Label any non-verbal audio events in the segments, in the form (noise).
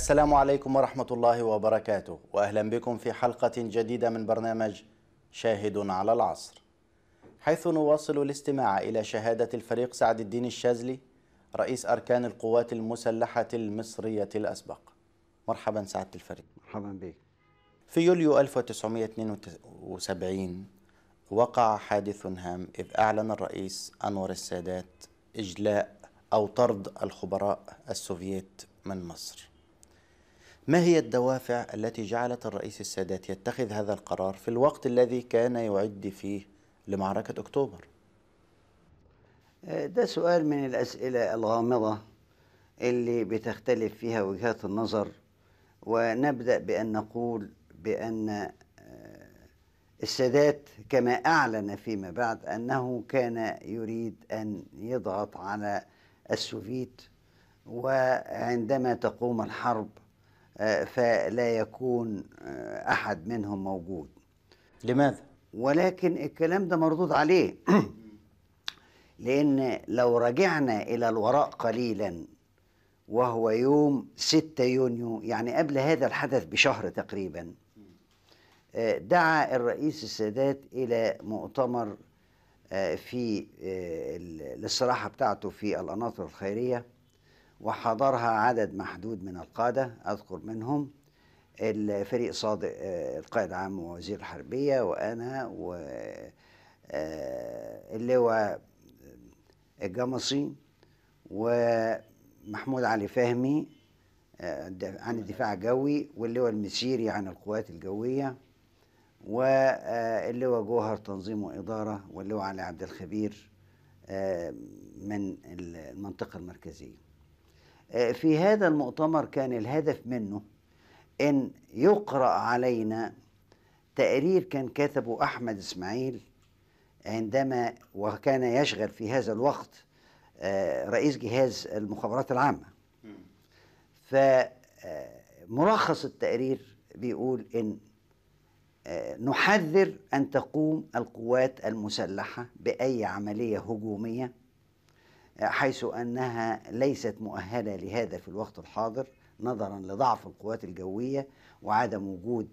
السلام عليكم ورحمة الله وبركاته وأهلا بكم في حلقة جديدة من برنامج شاهد على العصر حيث نواصل الاستماع إلى شهادة الفريق سعد الدين الشاذلي رئيس أركان القوات المسلحة المصرية الأسبق مرحبا سعادة الفريق مرحبا بك في يوليو 1972 وقع حادث هام إذ أعلن الرئيس أنور السادات إجلاء أو طرد الخبراء السوفييت من مصر ما هي الدوافع التي جعلت الرئيس السادات يتخذ هذا القرار في الوقت الذي كان يعد فيه لمعركة أكتوبر؟ آه، ده سؤال من الأسئلة الغامضة اللي بتختلف فيها وجهات النظر ونبدأ بأن نقول بأن آه، السادات كما أعلن فيما بعد أنه كان يريد أن يضغط على السوفيت وعندما تقوم الحرب آه، فلا يكون آه، أحد منهم موجود لماذا؟ ولكن الكلام ده مردود عليه (clears throat) لأن لو رجعنا إلى الوراء قليلا وهو يوم 6 يونيو يعني قبل هذا الحدث بشهر تقريبا آه، دعا الرئيس السادات إلى مؤتمر في الاستراحة بتاعته في القناطر الخيرية وحضرها عدد محدود من القادة أذكر منهم الفريق صادق آه، القائد عام ووزير الحربية وأنا و آه، اللواء الجمصي ومحمود علي فهمي آه، عن الدفاع الجوي واللواء المسيري عن القوات الجوية واللواء جوهر تنظيم وإدارة واللواء علي عبد الخبير من المنطقة المركزية آه، في هذا المؤتمر كان الهدف منه ان يقرا علينا تقرير كان كتبه احمد اسماعيل عندما وكان يشغل في هذا الوقت آه، رئيس جهاز المخابرات العامه فملخص آه، التقرير بيقول ان نحذر ان تقوم القوات المسلحه باي عمليه هجوميه حيث أنها ليست مؤهلة لهذا في الوقت الحاضر نظرا لضعف القوات الجوية وعدم وجود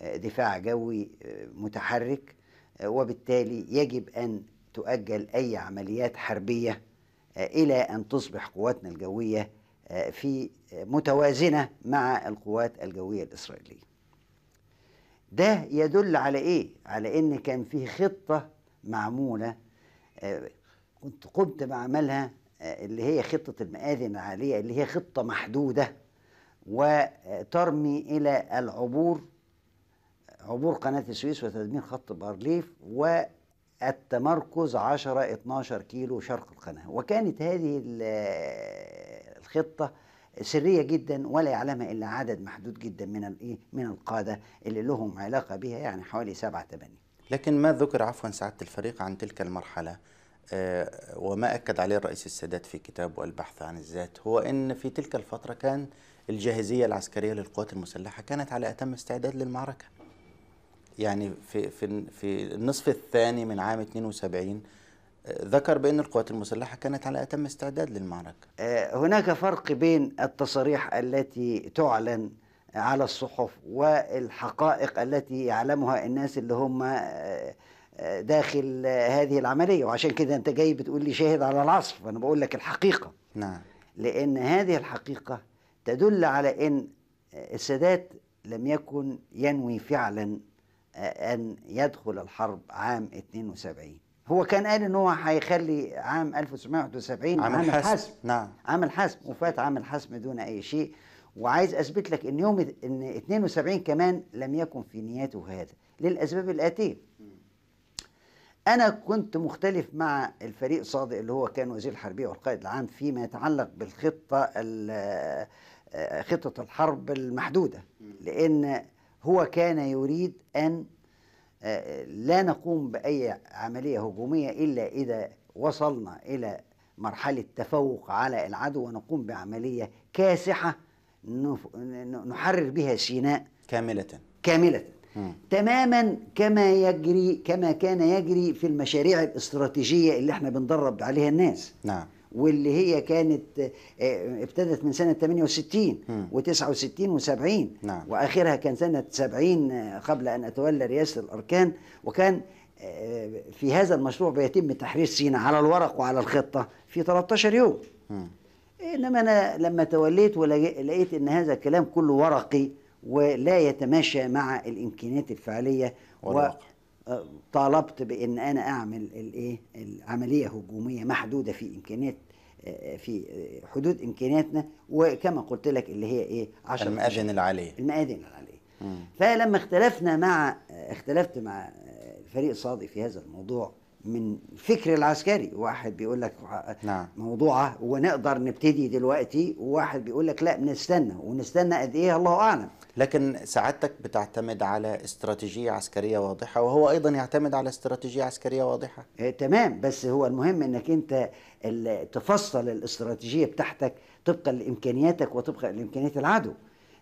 آه، دفاع جوي آه، متحرك آه، وبالتالي يجب أن تؤجل أي عمليات حربية إلى أن تصبح قواتنا الجوية في متوازنة مع القوات الجوية الإسرائيلية ده يدل على إيه؟ على إن كان في خطة معمولة كنت قمت بعملها آه، اللي هي خطة المآذن العالية اللي هي خطة محدودة وترمي إلى العبور عبور قناة السويس وتدمير خط بارليف والتمركز 10 12 كيلو شرق القناة وكانت هذه آه، الخطة سرية جدا ولا يعلمها إلا عدد محدود جدا من الإيه من القادة اللي لهم علاقة بها يعني حوالي سبعة تبني لكن ما ذكر عفوا سعادة الفريق عن تلك المرحلة آه، وما أكد عليه الرئيس السادات في كتابه البحث عن الذات هو أن في تلك الفترة كان الجاهزية العسكرية للقوات المسلحة كانت على أتم استعداد للمعركة يعني في, في, في النصف الثاني من عام 72 آه، ذكر بأن القوات المسلحة كانت على أتم استعداد للمعركة آه، هناك فرق بين التصاريح التي تعلن على الصحف والحقائق التي يعلمها الناس اللي هم داخل هذه العمليه وعشان كده انت جاي بتقول لي شاهد على العصر فانا بقول لك الحقيقه نعم لان هذه الحقيقه تدل على ان السادات لم يكن ينوي فعلا آه، ان يدخل الحرب عام 72 هو كان قال ان هو هيخلي عام 1971 عام, عام الحسم. الحسم نعم عام الحسم وفات عام الحسم دون اي شيء وعايز اثبت لك ان يوم ان 72 كمان لم يكن في نياته هذا للاسباب الاتيه انا كنت مختلف مع الفريق صادق اللي هو كان وزير الحربيه والقائد العام فيما يتعلق بالخطه آه، خطه الحرب المحدوده لان هو كان يريد ان آه، لا نقوم باي عمليه هجوميه الا اذا وصلنا الى مرحله تفوق على العدو ونقوم بعمليه كاسحه نحرر بها سيناء كامله كامله تماما كما يجري كما كان يجري في المشاريع الاستراتيجيه اللي احنا بندرب عليها الناس نعم واللي هي كانت آه، ابتدت من سنه 68 و69 و70 نعم. واخرها كان سنه 70 آه، قبل ان اتولى رئاسه الاركان وكان آه، في هذا المشروع بيتم تحرير سينا على الورق وعلى الخطه في 13 يوم م. انما انا لما توليت ولقيت ان هذا الكلام كله ورقي ولا يتماشى مع الامكانيات الفعليه والواقع. وطالبت آه، بان انا اعمل الايه العمليه هجوميه محدوده في امكانيات آه، آه، في حدود امكانياتنا وكما قلت لك اللي هي ايه 10 المآذن العاليه المآذن العاليه فلما اختلفنا مع اختلفت مع الفريق صادق في هذا الموضوع من فكر العسكري واحد بيقول لك نعم. موضوعه ونقدر نبتدي دلوقتي وواحد بيقول لك لا بنستنى ونستنى قد ايه الله اعلم لكن سعادتك بتعتمد على استراتيجيه عسكريه واضحه وهو ايضا يعتمد على استراتيجيه عسكريه واضحه آه تمام بس هو المهم انك انت تفصل الاستراتيجيه بتاعتك طبقا لامكانياتك وطبقا لامكانيات العدو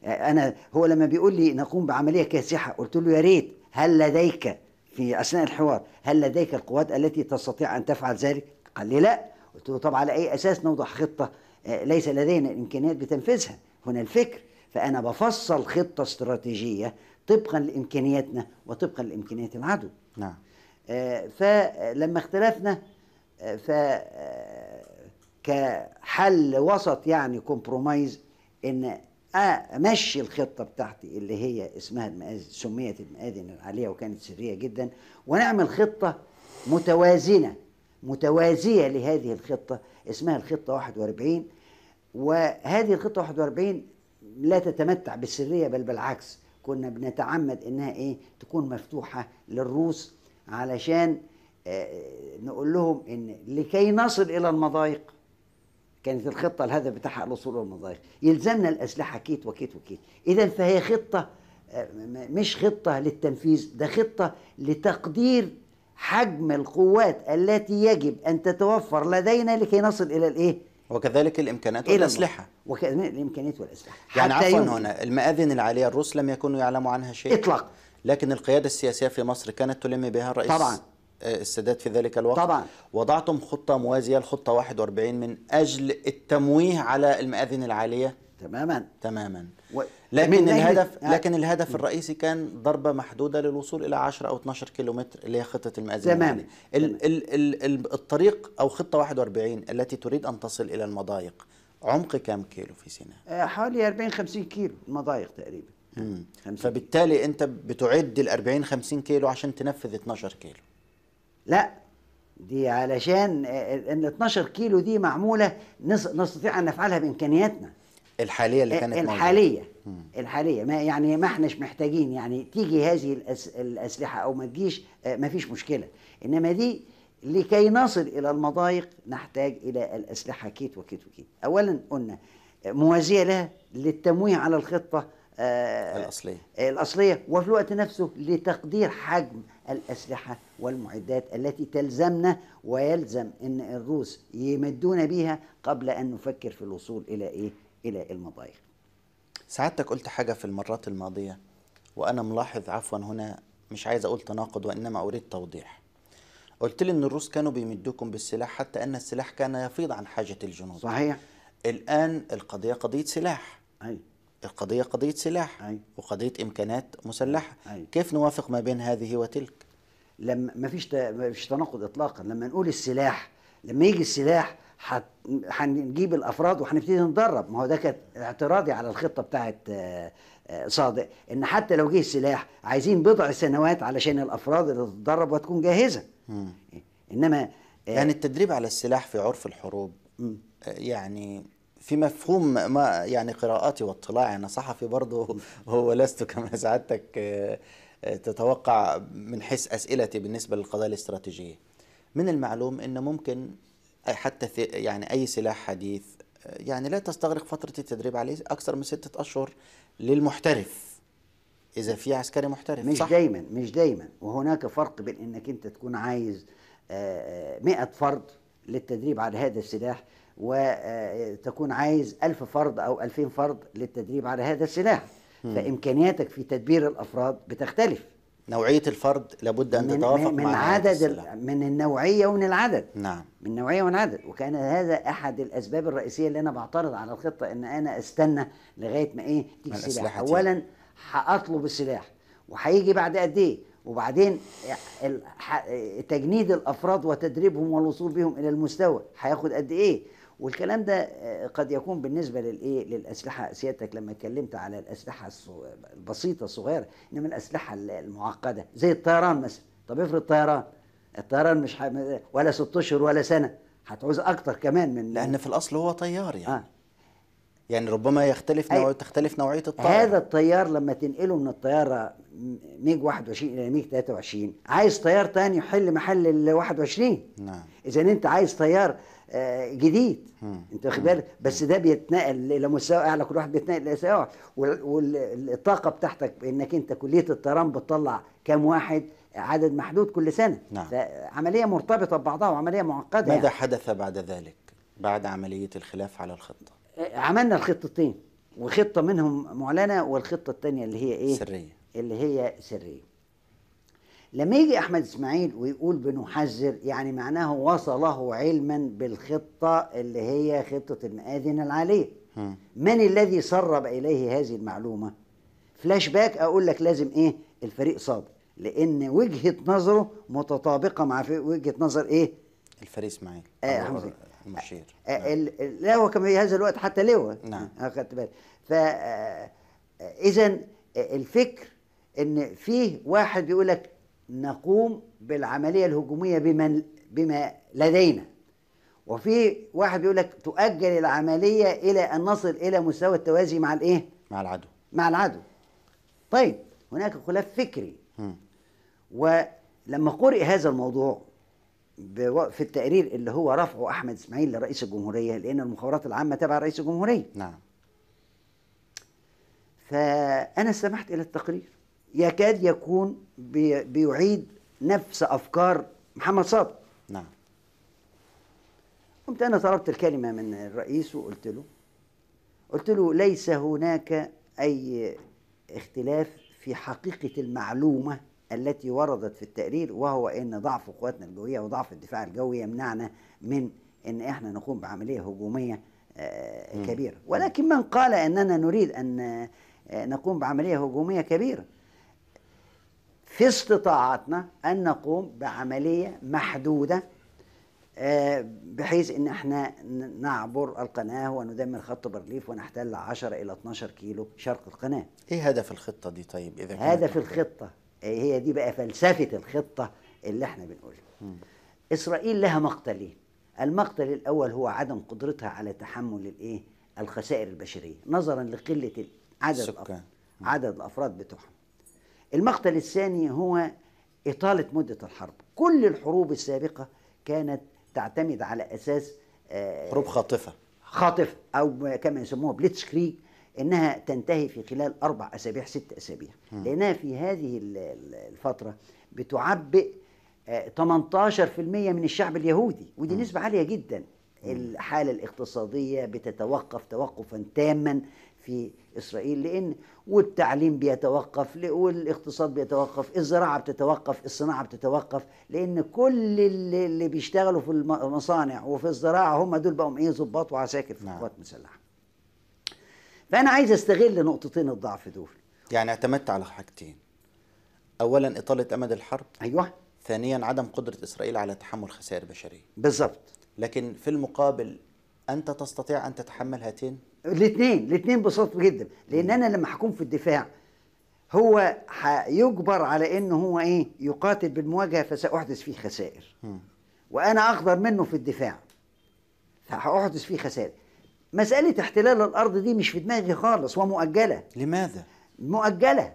إيه، انا هو لما بيقول لي نقوم بعمليه كاسحه قلت له يا ريت هل لديك في اثناء الحوار هل لديك القوات التي تستطيع ان تفعل ذلك؟ قال لي لا قلت له طب على اي اساس نوضع خطه آه، ليس لدينا الامكانيات بتنفيذها هنا الفكر فانا بفصل خطه استراتيجيه طبقا لامكانياتنا وطبقا لامكانيات العدو نعم آه، فلما اختلفنا آه، ف كحل وسط يعني كومبرومايز ان امشي آه، الخطه بتاعتي اللي هي اسمها المآذن سميت المآذن العاليه وكانت سريه جدا ونعمل خطه متوازنه متوازيه لهذه الخطه اسمها الخطه 41 وهذه الخطه 41 لا تتمتع بالسريه بل بالعكس كنا بنتعمد انها ايه تكون مفتوحه للروس علشان آه، نقول لهم ان لكي نصل الى المضايق كانت الخطه الهدف بتاعها الوصول الى يلزمنا الاسلحه كيت وكيت وكيت اذا فهي خطه آه، مش خطه للتنفيذ ده خطه لتقدير حجم القوات التي يجب ان تتوفر لدينا لكي نصل الى الايه وكذلك الامكانات والاسلحه وكذلك الامكانيات والاسلحه يعني عفوا هنا المآذن العاليه الروس لم يكونوا يعلموا عنها شيء اطلاقا لكن القياده السياسيه في مصر كانت تلم بها الرئيس طبعا السادات في ذلك الوقت طبعا وضعتم خطة موازية لخطة 41 من أجل التمويه على المآذن العالية تماما تماما و... لكن الهدف يعني... لكن الهدف الرئيسي كان ضربة محدودة للوصول إلى 10 أو 12 كيلومتر اللي هي خطة المآذن تمام. العالية ال... ال... ال... ال... الطريق أو خطة 41 التي تريد أن تصل إلى المضايق عمق كم كيلو في سيناء؟ آه، حوالي 40 50 كيلو مضايق تقريبا فبالتالي انت بتعد ال 40 50 كيلو عشان تنفذ 12 كيلو لا دي علشان ال 12 كيلو دي معموله نستطيع ان نفعلها بامكانياتنا الحاليه اللي آه، كانت الحاليه موجودة. الحاليه ما يعني ما احناش محتاجين يعني تيجي هذه الأس الاسلحه او ما تجيش آه، ما فيش مشكله انما دي لكي نصل الى المضايق نحتاج الى الاسلحه كيت وكيت وكيت اولا قلنا آه، موازيه لها للتمويه على الخطه الاصليه الاصليه وفي الوقت نفسه لتقدير حجم الأسلحة والمعدات التي تلزمنا ويلزم أن الروس يمدونا بيها قبل أن نفكر في الوصول إلى إيه؟ إلى المضايق سعادتك قلت حاجة في المرات الماضية وأنا ملاحظ عفوا هنا مش عايز أقول تناقض وإنما أريد توضيح قلت لي ان الروس كانوا بيمدوكم بالسلاح حتى ان السلاح كان يفيض عن حاجه الجنود صحيح الان القضيه قضيه سلاح ايوه. القضية قضية سلاح أي. وقضية إمكانات مسلحة أي. كيف نوافق ما بين هذه وتلك لما ما فيش ما فيش تناقض إطلاقا لما نقول السلاح لما يجي السلاح هنجيب الافراد وهنبتدي نتدرب ما هو ده كان اعتراضي على الخطه بتاعه آه، صادق ان حتى لو جه السلاح عايزين بضع سنوات علشان الافراد اللي تتدرب وتكون جاهزه مم. انما آه، يعني التدريب على السلاح في عرف الحروب مم. آه، يعني في مفهوم ما يعني قراءاتي واطلاعي انا صحفي برضه هو لست كما سعادتك آه، آه، تتوقع من حيث اسئلتي بالنسبه للقضايا الاستراتيجيه من المعلوم ان ممكن حتى يعني اي سلاح حديث آه، يعني لا تستغرق فتره التدريب عليه اكثر من سته اشهر للمحترف اذا في عسكري محترف مش صح؟ دايما مش دايما وهناك فرق بين انك انت تكون عايز 100 فرد للتدريب على هذا السلاح وتكون عايز ألف فرد أو ألفين فرد للتدريب على هذا السلاح فإمكانياتك في تدبير الأفراد بتختلف نوعية الفرد لابد أن تتوافق من, من مع عدد من النوعية ومن العدد نعم من النوعية ومن العدد وكان هذا أحد الأسباب الرئيسية اللي أنا بعترض على الخطة إن أنا أستنى لغاية ما إيه تيجي السلاح أولا هأطلب السلاح وهيجي بعد قد إيه وبعدين تجنيد الأفراد وتدريبهم والوصول بهم إلى المستوى هياخد قد إيه والكلام ده آه، قد يكون بالنسبة للإيه للأسلحة سيادتك لما اتكلمت على الأسلحة البسيطة الصغيرة إنما الأسلحة المعقدة زي الطيران مثلا طب افرض طيران الطيران مش ح... ولا ست أشهر ولا سنة هتعوز أكتر كمان من لأن في الأصل هو طيار يعني آه. يعني ربما يختلف نوع... تختلف نوعية الطيار هذا الطيار لما تنقله من الطيارة ميج 21 إلى ميج 23 عايز طيار تاني يحل محل ال 21 نعم إذا أنت عايز طيار آه، جديد انت واخد بالك بس ده بيتنقل الى مستوى اعلى كل واحد بيتنقل الى مستوى والطاقه بتاعتك انك انت كليه الطيران بتطلع كام واحد عدد محدود كل سنه نعم. فعمليه مرتبطه ببعضها وعمليه معقده ماذا يعني. حدث بعد ذلك بعد عمليه الخلاف على الخطه آه، عملنا الخطتين وخطه منهم معلنه والخطه الثانيه اللي هي ايه سريه اللي هي سريه لما يجي احمد اسماعيل ويقول بنحذر يعني معناه وصله علما بالخطه اللي هي خطه المآذن العاليه من الذي سرب اليه هذه المعلومه فلاش باك اقول لك لازم ايه الفريق صادق لان وجهه نظره متطابقه مع وجهه نظر ايه الفريق اسماعيل آه المشير آه آه نعم. لا هو كان في هذا الوقت حتى لواء نعم (laughs) اخدت بالك ف آه، آه، اذا آه، الفكر ان فيه واحد بيقول لك نقوم بالعملية الهجومية بمن بما لدينا وفي واحد بيقول لك تؤجل العملية إلى أن نصل إلى مستوى التوازي مع الإيه؟ مع العدو مع العدو طيب هناك خلاف فكري م. ولما قرئ هذا الموضوع في التقرير اللي هو رفعه أحمد إسماعيل لرئيس الجمهورية لأن المخابرات العامة تبع رئيس الجمهورية نعم فأنا استمعت إلى التقرير يكاد يكون بيعيد نفس افكار محمد صادق نعم قمت انا طلبت الكلمه من الرئيس وقلت له قلت له ليس هناك اي اختلاف في حقيقه المعلومه التي وردت في التقرير وهو ان ضعف قواتنا الجويه وضعف الدفاع الجوي يمنعنا من ان احنا نقوم بعمليه هجوميه آه، كبيره ولكن من قال اننا نريد ان آه، نقوم بعمليه هجوميه كبيره في استطاعتنا أن نقوم بعملية محدودة آه، بحيث ان احنا نعبر القناه وندمر خط برليف ونحتل 10 الى 12 كيلو شرق القناه. ايه هدف الخطه دي طيب اذا هدف الخطه إيه، هي دي بقى فلسفه الخطه اللي احنا بنقولها. اسرائيل لها مقتلين. المقتل الاول هو عدم قدرتها على تحمل الايه؟ الخسائر البشريه نظرا لقله عدد عدد الافراد بتوعهم. المقتل الثاني هو إطالة مدة الحرب كل الحروب السابقة كانت تعتمد على أساس آه، حروب خاطفة خاطفة أو كما يسموها بليتش كريج إنها تنتهي في خلال أربع أسابيع ست أسابيع م. لأنها في هذه الفترة بتعبئ 18% آه، من الشعب اليهودي ودي نسبة عالية جدا الحالة الاقتصادية بتتوقف توقفا تاما في اسرائيل لان والتعليم بيتوقف والاقتصاد بيتوقف الزراعه بتتوقف الصناعه بتتوقف لان كل اللي, بيشتغلوا في المصانع وفي الزراعه هم دول بقوا ايه ظباط وعساكر في القوات نعم. المسلحه فانا عايز استغل نقطتين الضعف دول يعني اعتمدت على حاجتين اولا اطاله امد الحرب ايوه ثانيا عدم قدره اسرائيل على تحمل خسائر بشريه بالظبط لكن في المقابل انت تستطيع ان تتحمل هاتين الاثنين الاثنين بسيط جدا لان انا لما هكون في الدفاع هو هيجبر على ان هو ايه يقاتل بالمواجهه فساحدث فيه خسائر وانا اخضر منه في الدفاع فهاحدث فيه خسائر مساله احتلال الارض دي مش في دماغي خالص ومؤجله لماذا مؤجله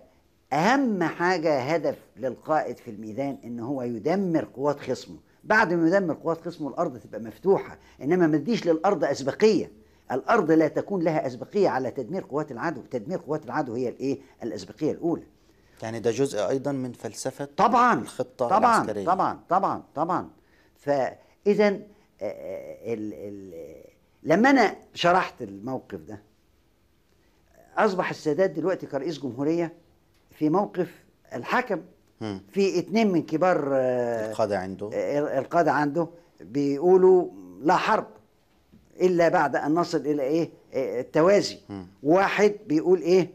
اهم حاجه هدف للقائد في الميدان ان هو يدمر قوات خصمه بعد ما يدمر قوات خصمه الارض تبقى مفتوحه انما ما تديش للارض اسبقيه الأرض لا تكون لها أسبقية على تدمير قوات العدو تدمير قوات العدو هي الإيه؟ الأسبقية الأولى يعني ده جزء أيضا من فلسفة طبعا الخطة طبعا العسكرية طبعا طبعا طبعا فإذا آه، آه، لما أنا شرحت الموقف ده أصبح السادات دلوقتي كرئيس جمهورية في موقف الحكم في اتنين من كبار آه، القادة عنده القادة عنده بيقولوا لا حرب الا بعد ان نصل الى ايه آه، التوازي واحد بيقول ايه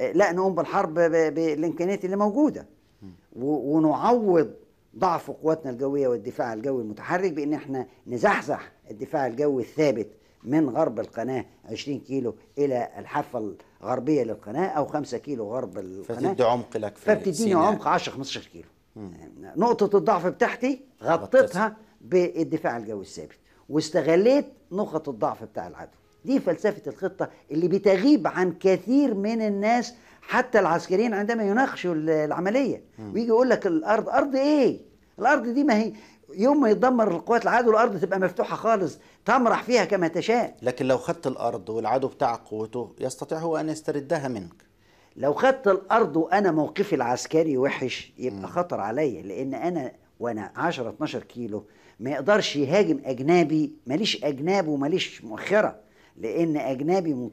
آه، لا نقوم بالحرب بالامكانيات اللي موجوده ونعوض ضعف قواتنا الجويه والدفاع الجوي المتحرك بان احنا نزحزح الدفاع الجوي الثابت من غرب القناه 20 كيلو الى الحافه الغربيه للقناه او 5 كيلو غرب القناه فتدي عمق لك في فبتديني عمق 10 15 كيلو نقطه الضعف بتاعتي غطيتها بالدفاع الجوي الثابت واستغليت نقط الضعف بتاع العدو دي فلسفة الخطة اللي بتغيب عن كثير من الناس حتى العسكريين عندما يناقشوا العملية ويجي يقول لك الأرض أرض إيه؟ الأرض دي ما هي يوم ما يتدمر القوات العدو الأرض تبقى مفتوحة خالص تمرح فيها كما تشاء لكن لو خدت الأرض والعدو بتاع قوته يستطيع هو أن يستردها منك لو خدت الأرض وأنا موقفي العسكري وحش يبقى خطر عليا لأن أنا وأنا 10 12 كيلو ما يقدرش يهاجم اجنبي ماليش اجناب وماليش مؤخره لان اجنبي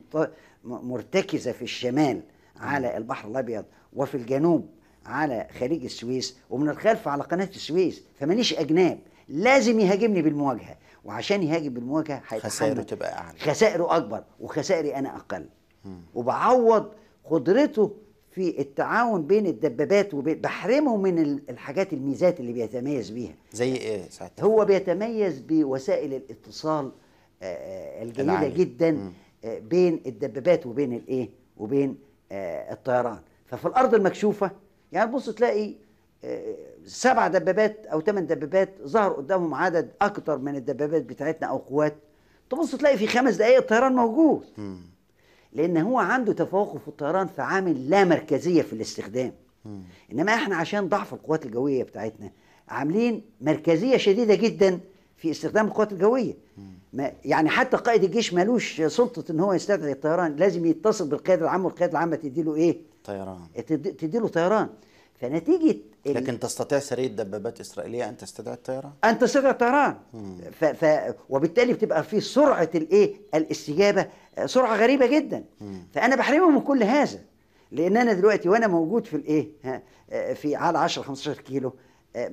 مرتكزه في الشمال على البحر الابيض وفي الجنوب على خليج السويس ومن الخلف على قناه السويس فماليش اجناب لازم يهاجمني بالمواجهه وعشان يهاجم بالمواجهه هيتحمل خسائره تبقى اعلى خسائره اكبر وخسائري انا اقل وبعوض قدرته في التعاون بين الدبابات وبحرمه من الحاجات الميزات اللي بيتميز بيها زي ايه ساعتها هو بيتميز بوسائل الاتصال آه، آه، الجيده العالي. جدا م. آه، بين الدبابات وبين الايه وبين الطيران ففي الارض المكشوفه يعني بص تلاقي سبع دبابات او ثمان دبابات ظهر قدامهم عدد اكتر من الدبابات بتاعتنا او قوات تبص تلاقي في خمس دقائق الطيران موجود م. لان هو عنده تفوق في الطيران في عامل لا مركزيه في الاستخدام مم. انما احنا عشان ضعف القوات الجويه بتاعتنا عاملين مركزيه شديده جدا في استخدام القوات الجويه ما يعني حتى قائد الجيش مالوش سلطه ان هو يستدعي الطيران لازم يتصل بالقياده العامه والقياده العامه تدي له ايه طيران تدي له طيران فنتيجه لكن تستطيع سريه دبابات اسرائيليه ان تستدعي الطيران ان تستدعي الطيران ف... ف... وبالتالي بتبقى في سرعه الايه الاستجابه سرعه غريبه جدا مم. فانا بحرمهم من كل هذا لان انا دلوقتي وانا موجود في الايه في على 10 15 كيلو آه، آه،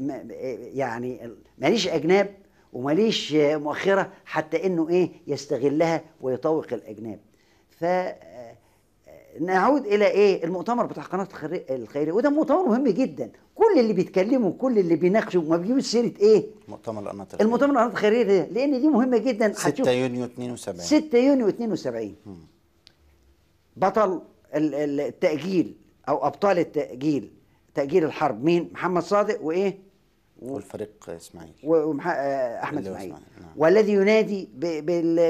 يعني ماليش اجناب وماليش مؤخره حتى انه ايه يستغلها ويطوق الاجناب ف آه، نعود الى ايه المؤتمر بتاع قناه الخيريه وده مؤتمر مهم جدا كل اللي بيتكلموا كل اللي بيناقشوا ما بيجيبوش سيره ايه مؤتمر القناه الخيريه المؤتمر القناه الخيريه ده لان دي مهمه جدا 6 يونيو 72 6 يونيو 72 مم. بطل التاجيل او ابطال التاجيل تاجيل الحرب مين محمد صادق وايه والفريق اسماعيل واحمد آه، اسماعيل نعم. والذي ينادي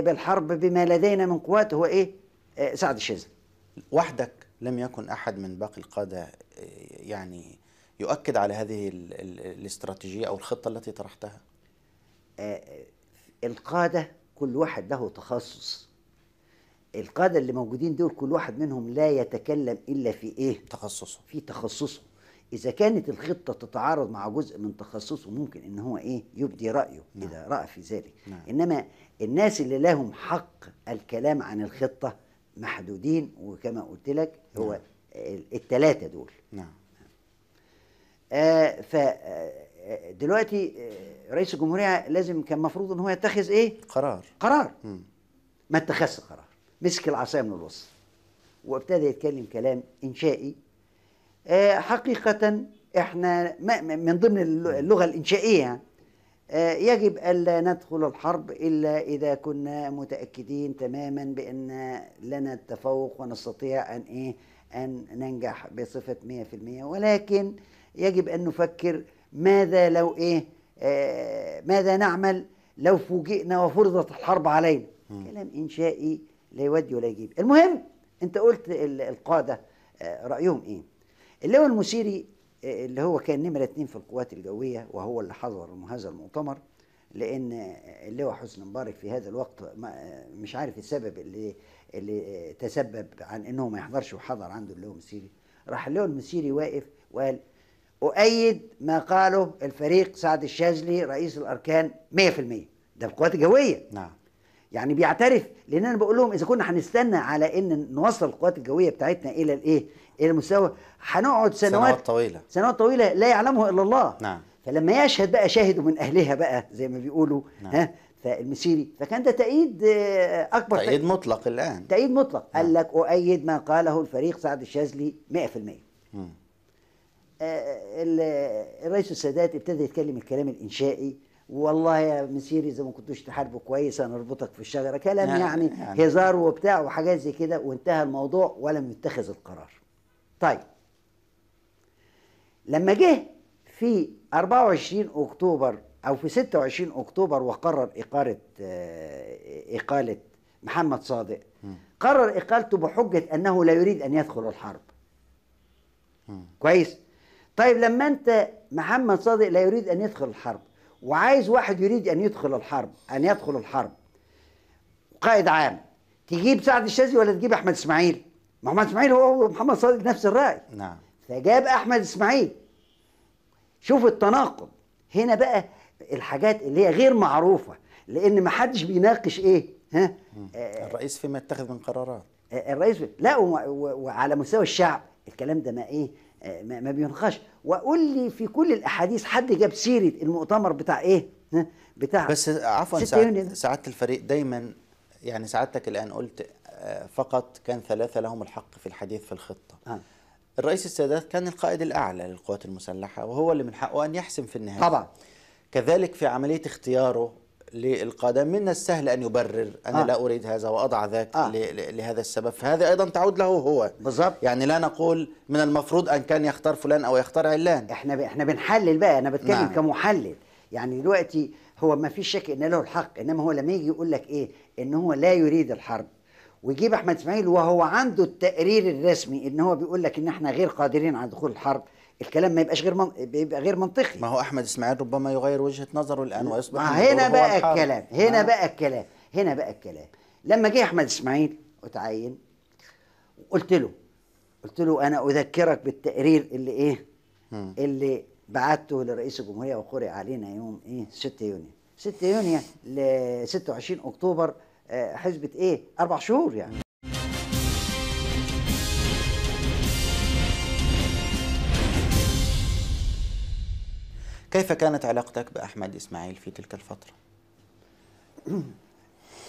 بالحرب بما لدينا من قوات هو ايه آه، سعد الشاذلي وحدك لم يكن أحد من باقي القادة آه، يعني يؤكد على هذه الاستراتيجية أو الخطة التي طرحتها آه، آه، القادة كل واحد له تخصص القادة اللي موجودين دول كل واحد منهم لا يتكلم إلا في إيه؟ تخصصه في تخصصه إذا كانت الخطة تتعارض مع جزء من تخصصه ممكن إن هو إيه؟ يبدي رأيه نعم. إذا رأى في ذلك نعم. إنما الناس اللي لهم حق الكلام عن الخطة محدودين وكما قلت لك هو نعم. التلاتة دول نعم آه ف آه، دلوقتي آه، رئيس الجمهوريه لازم كان المفروض ان هو يتخذ ايه قرار قرار م. ما اتخذش قرار مسك العصايه من الوسط وابتدى يتكلم كلام انشائي آه حقيقه احنا من ضمن اللغه الانشائيه آه، يجب ألا ندخل الحرب إلا إذا كنا متأكدين تماما بأن لنا التفوق ونستطيع أن إيه أن ننجح بصفة 100% ولكن يجب أن نفكر ماذا لو إيه آه ماذا نعمل لو فوجئنا وفرضت الحرب علينا م. كلام إنشائي لا يودي ولا يجيب المهم أنت قلت القادة آه، رأيهم إيه اللواء المسيري اللي هو كان نمرة اتنين في القوات الجوية وهو اللي حضر هذا المؤتمر لأن اللواء حسن مبارك في هذا الوقت مش عارف السبب اللي اللي تسبب عن انه ما يحضرش وحضر عنده اللواء المسيري راح اللواء المسيري واقف وقال أؤيد ما قاله الفريق سعد الشاذلي رئيس الأركان 100% ده القوات الجوية نعم يعني بيعترف لان انا بقول لهم اذا كنا هنستنى على ان نوصل القوات الجويه بتاعتنا الى الايه؟ الى مستوى هنقعد سنوات سنوات طويله سنوات طويله لا يعلمه الا الله نعم فلما يشهد بقى شاهد من اهلها بقى زي ما بيقولوا نعم. ها فالمسيري فكان ده تأييد آه، أكبر تأييد مطلق الآن تأييد مطلق نعم. قال لك أؤيد ما قاله الفريق سعد الشاذلي 100% آه الرئيس السادات ابتدى يتكلم الكلام الإنشائي والله يا مسيري اذا ما كنتوش تحاربوا كويس هنربطك في الشجره كلام نعم، يعني, يعني, يعني هزار وبتاع وحاجات زي كده وانتهى الموضوع ولم يتخذ القرار طيب لما جه في 24 اكتوبر او في 26 اكتوبر وقرر اقاله آه، اقاله محمد صادق قرر اقالته بحجه انه لا يريد ان يدخل الحرب كويس طيب لما انت محمد صادق لا يريد ان يدخل الحرب وعايز واحد يريد ان يدخل الحرب ان يدخل الحرب قائد عام تجيب سعد الشاذلي ولا تجيب احمد اسماعيل محمد اسماعيل هو محمد صادق نفس الراي نعم فجاب احمد اسماعيل شوف التناقض هنا بقى الحاجات اللي هي غير معروفه لان ما حدش بيناقش ايه ها آه الرئيس فيما يتخذ من قرارات آه الرئيس لا وعلى مستوى الشعب الكلام ده ما ايه آه ما, ما بينقاش وقول لي في كل الاحاديث حد جاب سيره المؤتمر بتاع ايه بتاع بس عفوا سعادة الفريق دايما يعني سعادتك الان قلت فقط كان ثلاثة لهم الحق في الحديث في الخطة آه. الرئيس السادات كان القائد الأعلى للقوات المسلحة وهو اللي من حقه أن يحسم في النهاية طبعا كذلك في عملية اختياره للقادة من السهل أن يبرر أنا آه. لا أريد هذا وأضع ذاك آه. لهذا السبب فهذا أيضا تعود له هو بالظبط يعني لا نقول من المفروض أن كان يختار فلان أو يختار علان إحنا ب... إحنا بنحلل بقى أنا بتكلم نعم. كمحلل يعني دلوقتي هو ما فيش شك ان له الحق انما هو لما يجي يقول لك ايه ان هو لا يريد الحرب ويجيب احمد اسماعيل وهو عنده التقرير الرسمي ان هو بيقول لك ان احنا غير قادرين على دخول الحرب الكلام ما يبقاش غير من... بيبقى غير منطقي ما هو احمد اسماعيل ربما يغير وجهه نظره الان ويصبح هنا بقى الكلام هنا بقى الكلام هنا بقى الكلام لما جه احمد اسماعيل وتعين قلت له قلت له انا اذكرك بالتقرير اللي ايه م. اللي بعته لرئيس الجمهوريه وقرئ علينا يوم ايه 6 يونيو 6 يونيو ل 26 اكتوبر آه، حزبة ايه؟ اربع شهور يعني. كيف كانت علاقتك بأحمد إسماعيل في تلك الفترة؟ (clears throat)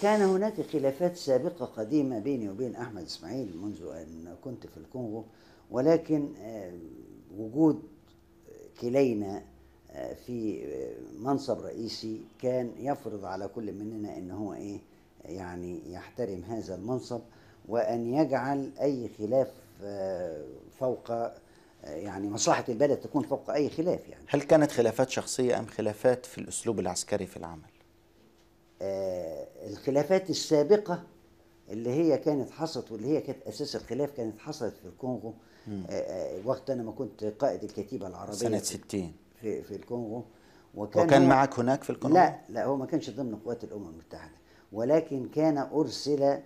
كان هناك خلافات سابقة قديمة بيني وبين أحمد إسماعيل منذ أن كنت في الكونغو ولكن آه، وجود كلينا آه، في منصب رئيسي كان يفرض على كل مننا ان هو ايه يعني يحترم هذا المنصب وأن يجعل أي خلاف آه، فوق آه، يعني مصلحة البلد تكون فوق أي خلاف يعني هل كانت خلافات شخصية أم خلافات في الأسلوب العسكري في العمل؟ آه، الخلافات السابقة اللي هي كانت حصلت واللي هي كانت أساس الخلاف كانت حصلت في الكونغو وقت أنا ما كنت قائد الكتيبة العربية سنة 60 في, في الكونغو وكان, وكان معك هناك في الكونغو؟ لا لا هو ما كانش ضمن قوات الأمم المتحدة ولكن كان أرسل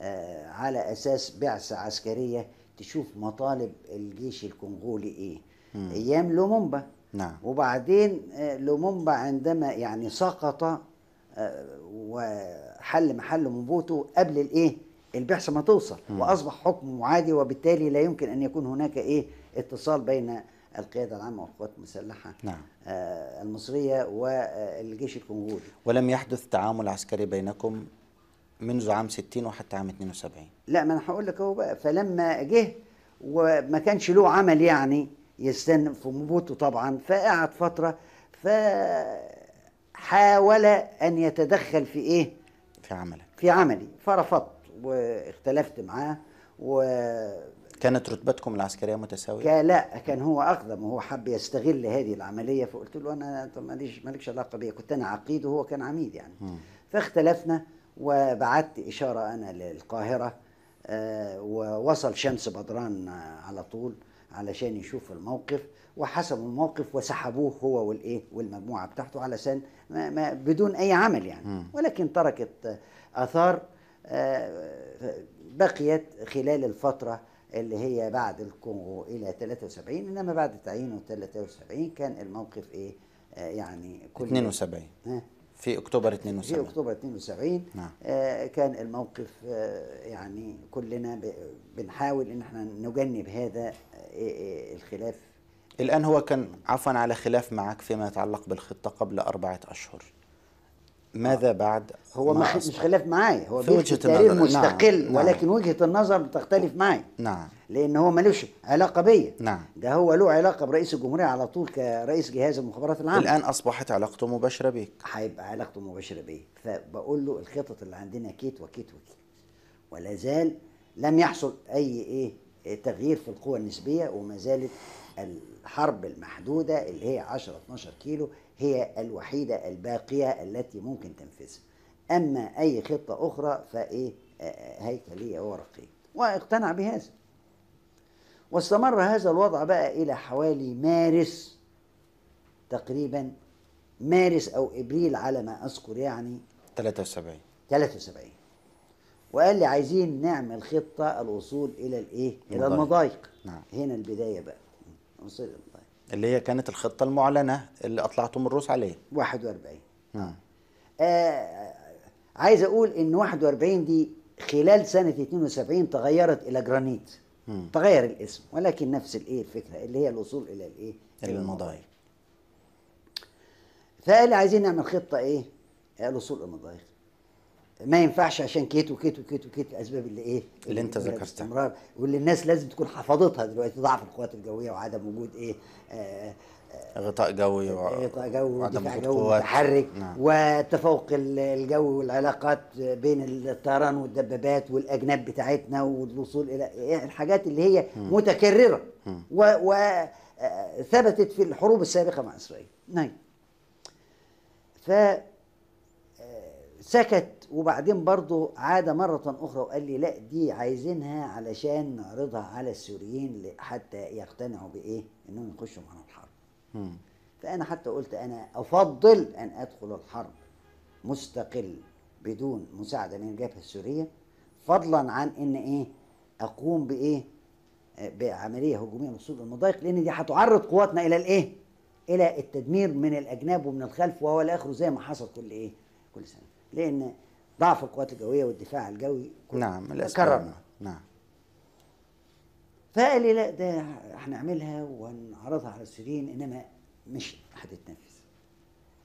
آه، على أساس بعثة عسكرية تشوف مطالب الجيش الكونغولي إيه مم. أيام لومومبا نعم. وبعدين آه، لومومبا عندما يعني سقط آه، وحل محل موبوتو قبل الايه البعثه ما توصل واصبح حكم معادي وبالتالي لا يمكن ان يكون هناك ايه اتصال بين القيادة العامة والقوات المسلحة نعم. آه، المصرية والجيش الكونغولي ولم يحدث تعامل عسكري بينكم منذ عام 60 وحتى عام 72 لا ما انا هقول لك اهو بقى فلما جه وما كانش له عمل يعني يستنى في مبوته طبعا فقعد فترة فحاول أن يتدخل في إيه؟ في عملك في عملي فرفضت واختلفت معاه و كانت رتبتكم العسكريه متساويه؟ كان لا كان هو اقدم وهو حب يستغل هذه العمليه فقلت له انا ماليش مالكش علاقه بيا كنت انا عقيد وهو كان عميد يعني م. فاختلفنا وبعت اشاره انا للقاهره آه ووصل شمس بدران على طول علشان يشوف الموقف وحسموا الموقف وسحبوه هو والايه والمجموعه بتاعته علشان ما ما بدون اي عمل يعني م. ولكن تركت اثار آه، بقيت خلال الفتره اللي هي بعد الكونغو إلى 73 إنما بعد تعيينه 73 كان الموقف إيه آه، يعني كل 72 ها في اكتوبر 72 في اكتوبر 72 نعم. آه كان الموقف آه يعني كلنا بنحاول ان احنا نجنب هذا آه إيه، إيه، الخلاف الان هو كان عفوا على خلاف معك فيما يتعلق بالخطه قبل اربعه اشهر ماذا آه. بعد هو ما مش خلاف معايا هو في وجهه النظر نعم، مستقل نعم. ولكن وجهه النظر بتختلف معايا نعم لان هو ملوش علاقه بيا نعم ده هو له علاقه برئيس الجمهوريه على طول كرئيس جهاز المخابرات العامه الان اصبحت علاقته مباشره بيك هيبقى علاقته مباشره بيا فبقول له الخطط اللي عندنا كيت وكيت وكيت ولا زال لم يحصل اي ايه تغيير في القوى النسبيه وما زالت الحرب المحدوده اللي هي 10 12 كيلو هي الوحيدة الباقية التي ممكن تنفذها أما أي خطة أخرى فإيه آه، آه، هيكلية ورقية واقتنع بهذا واستمر هذا الوضع بقى إلى حوالي مارس تقريبا مارس أو إبريل على ما أذكر يعني 73 73 وقال لي عايزين نعمل خطة الوصول إلى الإيه؟ إلى المضايق نعم. هنا البداية بقى اللي هي كانت الخطه المعلنه اللي اطلعتم الروس عليها 41 آه. آه عايز اقول ان 41 دي خلال سنه 72 تغيرت الى جرانيت م. تغير الاسم ولكن نفس الايه الفكره اللي هي الوصول الى الايه الى المضايق فقال عايزين نعمل خطه ايه آه، الوصول الى المضايق ما ينفعش عشان كيت وكيت وكيت وكيت الاسباب اللي ايه اللي انت ذكرتها واللي الناس لازم تكون حفظتها دلوقتي ضعف القوات الجويه وعدم وجود ايه آه، غطاء جوي آه، غطاء جوي ودفاع جوي متحرك نعم. وتفوق الجوي والعلاقات بين الطيران والدبابات والاجناب بتاعتنا والوصول الى إيه؟ الحاجات اللي هي م. متكرره وثبتت آه، في الحروب السابقه مع اسرائيل نعم ف سكت وبعدين برضه عاد مرة أخرى وقال لي لا دي عايزينها علشان نعرضها على السوريين حتى يقتنعوا بإيه؟ إنهم يخشوا معنا الحرب. م. فأنا حتى قلت أنا أفضل أن أدخل الحرب مستقل بدون مساعدة من الجبهة السورية فضلا عن إن إيه؟ أقوم بإيه؟ بعملية هجومية للصدق المضايق لأن دي هتعرض قواتنا إلى الإيه؟ إلى التدمير من الأجناب ومن الخلف وهو الآخر زي ما حصل كل إيه؟ كل سنة. لأن ضعف القوات الجويه والدفاع الجوي نعم الاسباب نعم فقال لي لا ده هنعملها وهنعرضها على السوريين انما مش هتتنفذ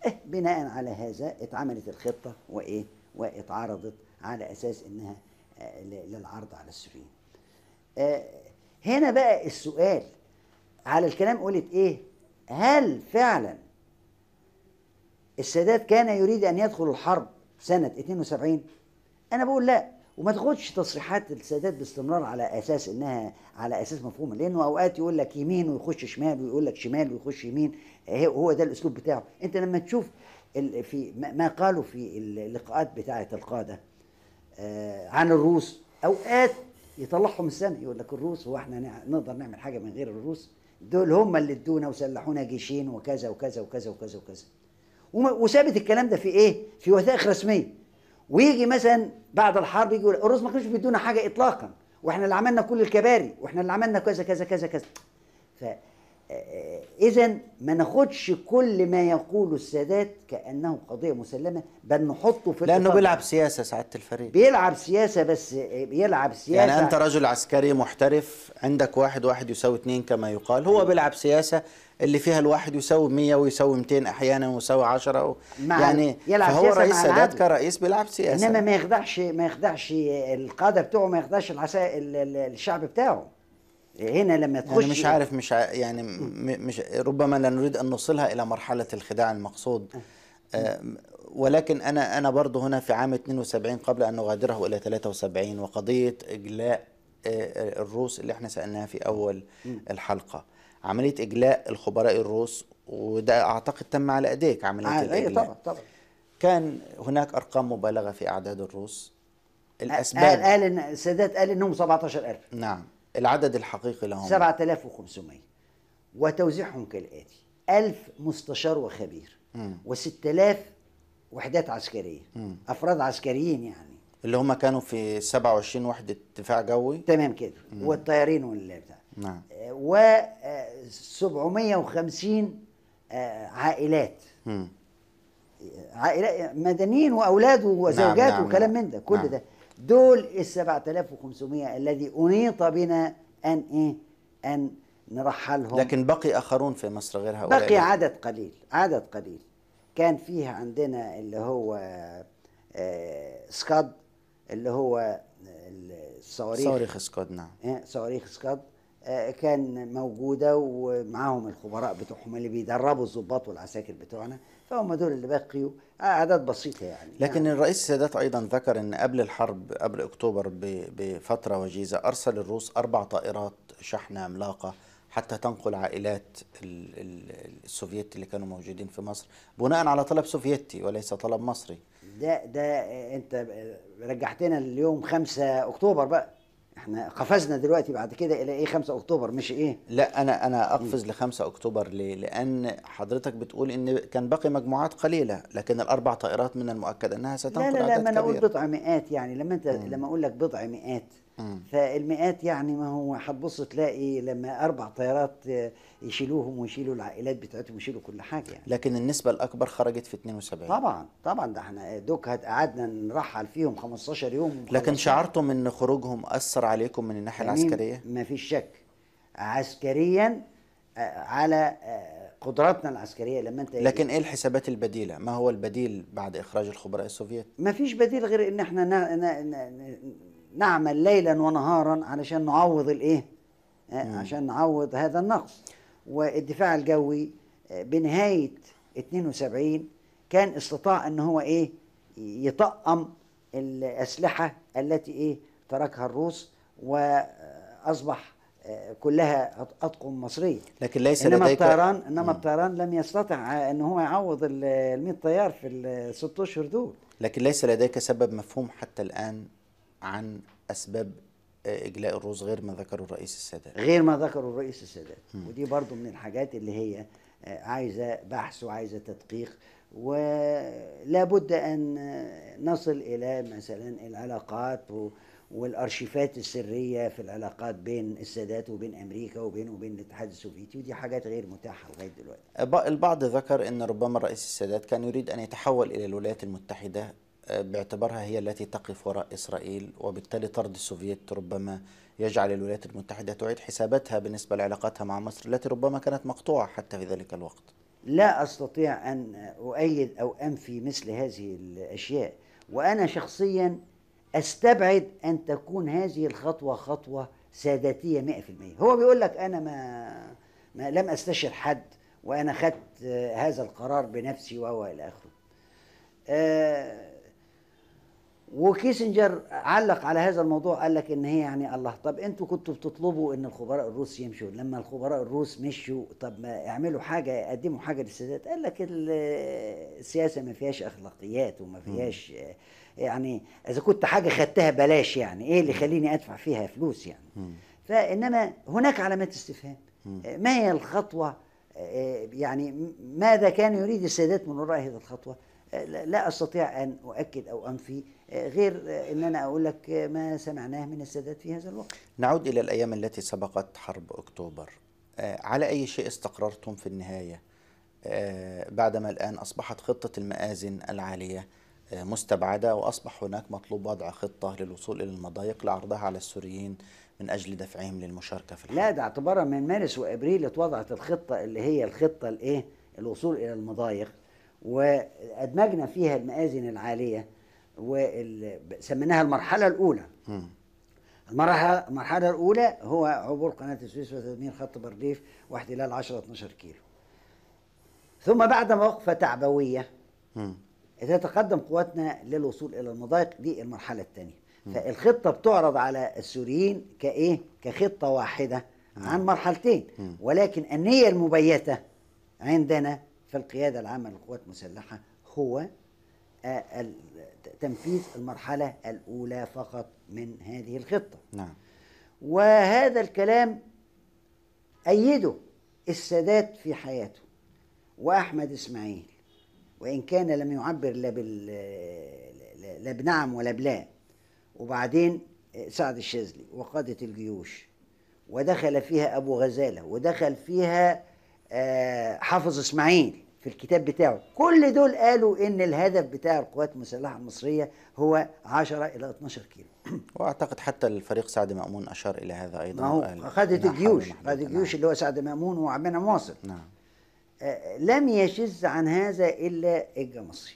اه بناء على هذا اتعملت الخطه وايه واتعرضت على اساس انها آه، للعرض على السوريين آه، هنا بقى السؤال على الكلام قلت ايه هل فعلا السادات كان يريد ان يدخل الحرب سنه 72 انا بقول لا وما تاخدش تصريحات السادات باستمرار على اساس انها على اساس مفهوم لانه اوقات يقول لك يمين ويخش شمال ويقول لك شمال ويخش يمين هو ده الاسلوب بتاعه انت لما تشوف في ما قالوا في اللقاءات بتاعه القاده آه، عن الروس اوقات يطلعهم السنه يقول لك الروس هو احنا نقدر نعمل حاجه من غير الروس دول هم اللي ادونا وسلحونا جيشين وكذا وكذا وكذا وكذا وكذا, وكذا. وثابت الكلام ده في ايه؟ في وثائق رسميه ويجي مثلا بعد الحرب يجي يقول الروس ما كانوش بيدونا حاجه اطلاقا واحنا اللي عملنا كل الكباري واحنا اللي عملنا كذا كذا كذا كذا ف آه، آه، اذا ما ناخدش كل ما يقوله السادات كانه قضيه مسلمه بل نحطه في لانه بيلعب سياسه سعاده الفريق بيلعب سياسه بس آه، بيلعب سياسه يعني انت رجل عسكري محترف عندك واحد واحد يساوي اثنين كما يقال هو أيوة. بيلعب سياسه اللي فيها الواحد يساوي 100 ويساوي 200 احيانا ويساوي 10 يعني يلعب فهو رئيس سادات كرئيس بيلعب سياسه انما ما يخدعش ما يخدعش القاده بتوعه ما يخدعش العساكر الشعب بتاعه هنا لما تخش يعني مش عارف مش ع... يعني مش ربما لا نريد ان نوصلها الى مرحله الخداع المقصود أه, آه، ولكن انا انا برضه هنا في عام 72 قبل ان نغادره الى 73 وقضيه اجلاء آه، آه، الروس اللي احنا سالناها في اول الحلقه عمليه اجلاء الخبراء الروس وده اعتقد تم على ايديك عمليه آه الاجلاء طبعا طبعا كان هناك ارقام مبالغه في اعداد الروس آه، الاسباب قال آه، قال ان السادات قال انهم 17000 نعم العدد الحقيقي لهم 7500 وتوزيعهم كالاتي 1000 مستشار وخبير و6000 وحدات عسكريه م. افراد عسكريين يعني اللي هم كانوا في 27 وحده دفاع جوي تمام كده والطيارين والبتاع نعم و 750 آه، عائلات عائلات مدنيين واولاد وزوجات نعم نعم وكلام نعم. من ده كل نعم. ده دول ال 7500 الذي انيط بنا ان ايه ان نرحلهم لكن بقي اخرون في مصر غير هؤلاء بقي عدد قليل عدد قليل كان فيها عندنا اللي هو آه، سكاد اللي هو آه، الصواريخ صواريخ سكاد نعم إيه، صواريخ سكاد كان موجوده ومعاهم الخبراء بتوعهم اللي بيدربوا الضباط والعساكر بتوعنا فهم دول اللي بقيوا آه، اعداد بسيطه يعني لكن يعني الرئيس السادات ايضا ذكر ان قبل الحرب قبل اكتوبر بفتره وجيزه ارسل الروس اربع طائرات شحنه عملاقه حتى تنقل عائلات السوفيت اللي كانوا موجودين في مصر بناء على طلب سوفيتي وليس طلب مصري ده ده آه، انت آه، رجعتنا اليوم 5 اكتوبر بقى احنا قفزنا دلوقتي بعد كده الى ايه 5 اكتوبر مش ايه لا انا انا اقفز ل 5 اكتوبر ليه لان حضرتك بتقول ان كان باقي مجموعات قليله لكن الاربع طائرات من المؤكد انها ستنقل لا لا لا ما انا اقول بضع مئات يعني لما انت مم. لما اقول لك بضع مئات فالمئات يعني ما هو هتبص تلاقي لما اربع طيارات يشيلوهم ويشيلوا العائلات بتاعتهم ويشيلوا كل حاجه يعني. لكن النسبه الاكبر خرجت في 72 طبعا طبعا ده احنا دوك قعدنا نرحل فيهم 15 يوم لكن شعرتم ان خروجهم اثر عليكم من الناحيه العسكريه؟ ما فيش شك عسكريا آه، على آه، قدراتنا العسكريه لما انت لكن ايه الحسابات البديله؟ ما هو البديل بعد اخراج الخبراء السوفيت؟ ما فيش بديل غير ان احنا نا نا نا نعمل ليلا ونهارا علشان نعوض الايه آه، عشان نعوض هذا النقص والدفاع الجوي آه، بنهايه 72 كان استطاع ان هو ايه يطقم الاسلحه التي ايه تركها الروس واصبح آه، كلها اطقم مصريه لكن ليس انما لديك... الطيران انما الطيران لم يستطع ان هو يعوض ال 100 طيار في الست اشهر دول لكن ليس لديك سبب مفهوم حتى الان عن اسباب آه، اجلاء الروس غير ما ذكره الرئيس السادات غير ما ذكره الرئيس السادات م. ودي برضو من الحاجات اللي هي آه، عايزه بحث وعايزه تدقيق ولا بد ان نصل الى مثلا العلاقات والارشيفات السريه في العلاقات بين السادات وبين امريكا وبين وبين الاتحاد السوفيتي ودي حاجات غير متاحه لغايه دلوقتي. البعض ذكر ان ربما الرئيس السادات كان يريد ان يتحول الى الولايات المتحده باعتبارها هي التي تقف وراء إسرائيل وبالتالي طرد السوفييت ربما يجعل الولايات المتحدة تعيد حساباتها بالنسبة لعلاقاتها مع مصر التي ربما كانت مقطوعة حتى في ذلك الوقت لا أستطيع أن أؤيد أو أنفي مثل هذه الأشياء وأنا شخصيا أستبعد أن تكون هذه الخطوة خطوة ساداتية 100% هو بيقول لك أنا ما, ما لم أستشر حد وأنا خدت هذا القرار بنفسي وهو إلى آخره أه وكيسنجر علق على هذا الموضوع قال لك ان هي يعني الله طب انتوا كنتوا بتطلبوا ان الخبراء الروس يمشوا لما الخبراء الروس مشوا طب ما اعملوا حاجه قدموا حاجه للسادات قال لك السياسه ما فيهاش اخلاقيات وما فيهاش يعني اذا كنت حاجه خدتها بلاش يعني ايه اللي يخليني ادفع فيها فلوس يعني فانما هناك علامات استفهام ما هي الخطوه يعني ماذا كان يريد السادات من وراء هذه الخطوه لا استطيع ان اؤكد او انفي آه، غير آه، ان انا اقول لك آه، ما سمعناه من السادات في هذا الوقت. نعود الى الايام التي سبقت حرب اكتوبر. على اي شيء استقررتم في النهايه بعدما الان اصبحت خطه المآذن العاليه مستبعده واصبح هناك مطلوب وضع خطه للوصول الى المضايق لعرضها على السوريين من اجل دفعهم للمشاركه في الحرب. لا ده اعتبارا من مارس وابريل اتوضعت الخطه اللي هي الخطه الايه؟ الوصول الى المضايق وأدمجنا فيها المآذن العالية وسميناها المرحلة الأولى المرحلة, المرحلة الأولى هو عبور قناة السويس وتدمير خط برديف واحتلال 10 12 كيلو ثم بعد وقفة تعبوية تتقدم قواتنا للوصول إلى المضايق دي المرحلة الثانية فالخطة بتعرض على السوريين كإيه؟ كخطة واحدة عن مرحلتين ولكن النية المبيتة عندنا فالقيادة العامة للقوات المسلحة هو آه، تنفيذ المرحلة الأولى فقط من هذه الخطة نعم وهذا الكلام أيده السادات في حياته وأحمد إسماعيل وإن كان لم يعبر لا بال لا بنعم ولا بلا وبعدين آه، سعد الشاذلي وقادة الجيوش ودخل فيها أبو غزالة ودخل فيها آه، حافظ اسماعيل في الكتاب بتاعه كل دول قالوا ان الهدف بتاع القوات المسلحه المصريه هو 10 الى 12 كيلو (clears throat) واعتقد حتى الفريق سعد مامون اشار الى هذا ايضا ما هو خدت الجيوش خدت الجيوش نعم. اللي هو سعد مامون وعمنا مواصل نعم آه لم يشز عن هذا الا الجمصري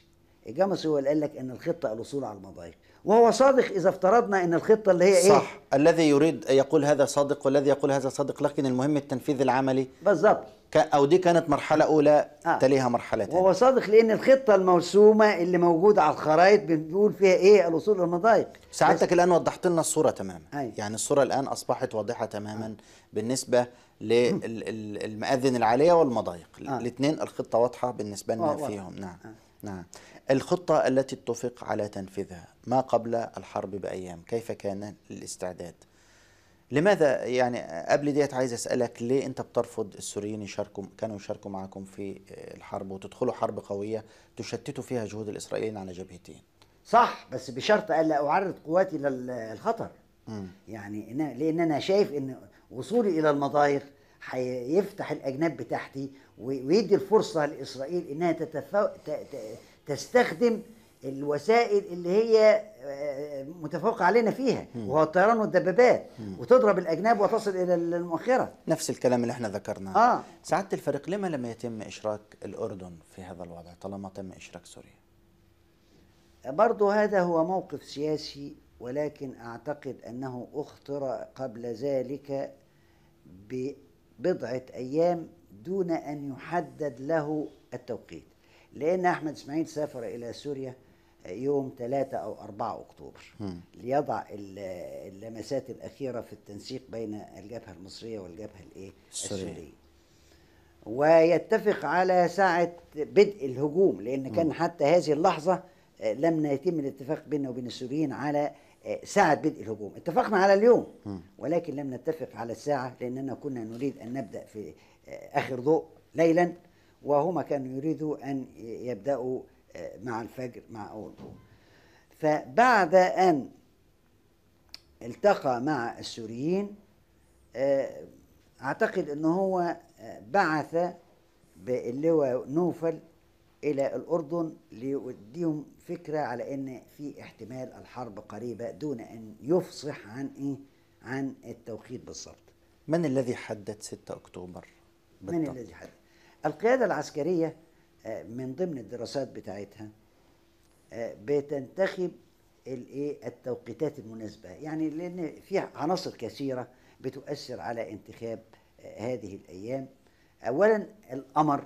الجمصري هو اللي قال لك ان الخطه الوصول على المضايق وهو صادق اذا افترضنا ان الخطه اللي هي صح. ايه صح الذي يريد يقول هذا صادق والذي يقول هذا صادق لكن المهم التنفيذ العملي بالظبط او دي كانت مرحله اولى آه. تليها مرحله ثانيه وهو صادق لان الخطه الموسومه اللي موجوده على الخرائط بنقول فيها ايه الوصول للمضايق سعادتك الان وضحت لنا الصوره تماما أي. يعني الصوره الان اصبحت واضحه تماما آه. بالنسبه للمآذن العاليه والمضايق آه. الاثنين الخطه واضحه بالنسبه لنا آه. فيهم نعم آه. نعم الخطه التي اتفق على تنفيذها ما قبل الحرب بايام كيف كان الاستعداد لماذا يعني قبل ديت عايز اسالك ليه انت بترفض السوريين يشاركوا كانوا يشاركوا معاكم في الحرب وتدخلوا حرب قويه تشتتوا فيها جهود الاسرائيليين على جبهتين صح بس بشرط الا اعرض قواتي للخطر يعني لان انا شايف ان وصولي الى المضايق هيفتح الاجناب بتاعتي ويدي الفرصه لاسرائيل انها تتفو... تستخدم الوسائل اللي هي آه، آه، متفوق علينا فيها وهو الطيران والدبابات وتضرب الاجناب وتصل الى المؤخره نفس الكلام اللي احنا ذكرناه اه سعاده الفريق لما لم يتم اشراك الاردن في هذا الوضع طالما تم اشراك سوريا برضه هذا هو موقف سياسي ولكن اعتقد انه اخطر قبل ذلك ببضعه ايام دون ان يحدد له التوقيت لان احمد اسماعيل سافر الى سوريا يوم 3 أو 4 أكتوبر ليضع اللمسات الأخيرة في التنسيق بين الجبهة المصرية والجبهة الإيه السورية ويتفق على ساعة بدء الهجوم لأن كان حتى هذه اللحظة آه، لم يتم الاتفاق بيننا وبين السوريين على آه، ساعة بدء الهجوم اتفقنا على اليوم ولكن لم نتفق على الساعة لأننا كنا نريد أن نبدأ في آه، آخر ضوء ليلا وهما كانوا يريدوا أن يبدأوا مع الفجر مع أول فبعد أن التقى مع السوريين آه، أعتقد ان هو آه، بعث باللواء نوفل إلى الأردن ليوديهم فكرة على أن في احتمال الحرب قريبة دون أن يفصح عن إيه عن التوقيت بالظبط من الذي حدد 6 أكتوبر بالضبط؟ من الذي حدد؟ القيادة العسكرية آه، من ضمن الدراسات بتاعتها آه، بتنتخب الايه التوقيتات المناسبه يعني لان في عناصر كثيره بتؤثر على انتخاب آه، هذه الايام اولا القمر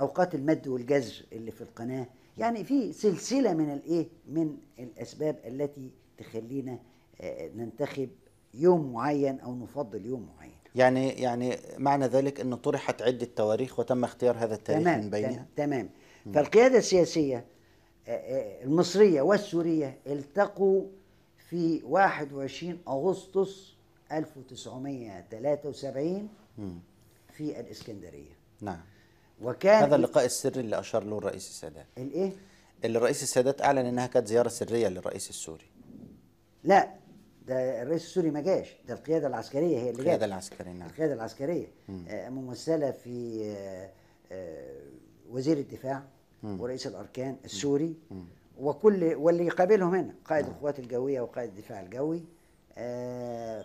اوقات المد والجزر اللي في القناه يعني في سلسله من الايه من الاسباب التي تخلينا ننتخب يوم معين او نفضل يوم معين يعني يعني معنى ذلك أنه طرحت عدة تواريخ وتم اختيار هذا التاريخ تمام من بينها تمام فالقيادة السياسية المصرية والسورية التقوا في 21 أغسطس 1973 في الإسكندرية نعم وكان هذا اللقاء السري اللي أشار له الرئيس السادات الإيه؟ اللي الرئيس السادات أعلن أنها كانت زيارة سرية للرئيس السوري لا ده الرئيس السوري ما جاش ده القياده العسكريه هي اللي جت القياده العسكريه نعم القياده العسكريه ممثله آه، في آه، آه، وزير الدفاع مم. ورئيس الاركان السوري مم. وكل واللي يقابلهم هنا قائد مم. نعم. القوات الجويه وقائد الدفاع الجوي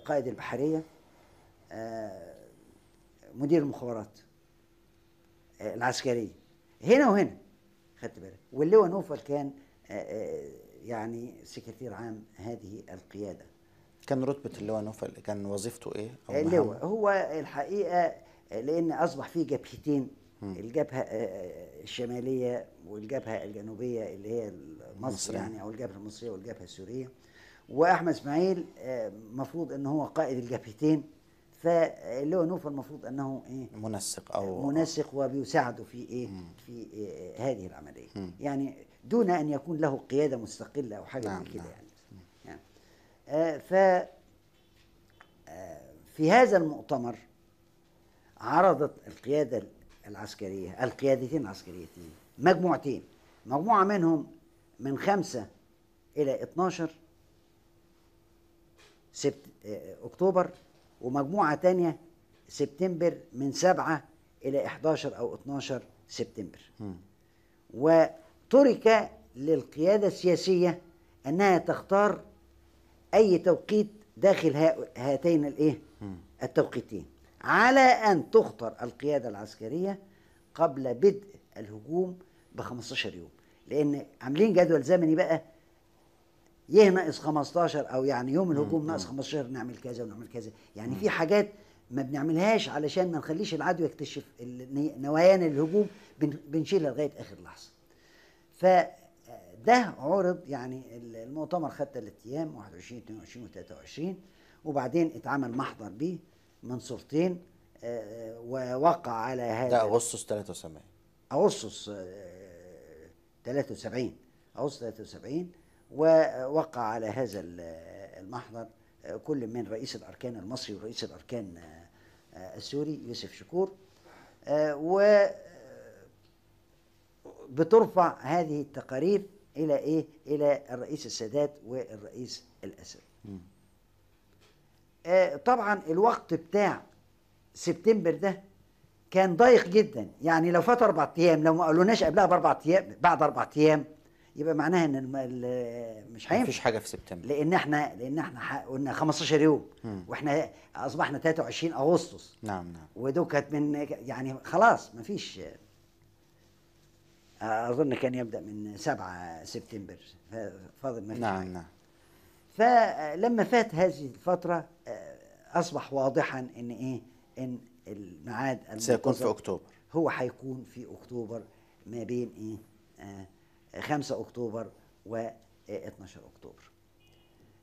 قائد البحريه مدير المخابرات العسكريه هنا وهنا خدت بالك واللواء نوفل كان يعني سكرتير عام هذه القياده كان رتبه اللواء نوفل كان وظيفته ايه اللواء هو الحقيقه لان اصبح في جبهتين الجبهه آه، آه، الشماليه والجبهه الجنوبيه اللي هي مصر يعني او الجبهه المصريه والجبهه السوريه واحمد اسماعيل آه، مفروض ان هو قائد الجبهتين فاللواء نوفل المفروض انه ايه منسق او منسق وبيساعده في ايه مم. في إيه هذه العمليه مم. يعني دون ان يكون له قياده مستقله او حاجه نعم كده نعم. يعني آه، ف آه، في هذا المؤتمر عرضت القيادة العسكرية القيادتين العسكريتين مجموعتين مجموعة منهم من خمسة إلى 12 سبت... آه، أكتوبر ومجموعة تانية سبتمبر من 7 إلى 11 أو 12 سبتمبر وترك للقيادة السياسية أنها تختار أي توقيت داخل هاتين الإيه؟ التوقيتين على أن تخطر القيادة العسكرية قبل بدء الهجوم ب 15 يوم لأن عاملين جدول زمني بقى يه ناقص 15 أو يعني يوم الهجوم ناقص 15 نعمل كذا ونعمل كذا يعني في حاجات ما بنعملهاش علشان ما نخليش العدو يكتشف نوايانا الهجوم بنشيلها لغاية آخر لحظة ف ده عرض يعني المؤتمر خد ثلاث ايام 21 22 و 23 وبعدين اتعمل محضر بيه من صورتين آه، آه، ووقع على هذا ده اغسطس 73 اغسطس 73 آه، اغسطس 73 ووقع على هذا المحضر كل من رئيس الاركان المصري ورئيس الاركان السوري يوسف شكور و بترفع هذه التقارير الى ايه الى الرئيس السادات والرئيس الاسد آه طبعا الوقت بتاع سبتمبر ده كان ضيق جدا يعني لو فات اربع ايام لو ما قالوناش قبلها باربع ايام بعد اربع ايام يبقى معناها ان مش هينفع مفيش حاجه في سبتمبر لان احنا لان احنا قلنا 15 يوم مم. واحنا اصبحنا 23 اغسطس نعم نعم ودو كانت من يعني خلاص مفيش اظن كان يبدا من 7 سبتمبر فاضل ما نعم نعم فلما فات هذه الفتره آه، اصبح واضحا ان ايه ان الميعاد سيكون في اكتوبر هو هيكون في اكتوبر ما بين ايه آه 5 اكتوبر و 12 آه، اكتوبر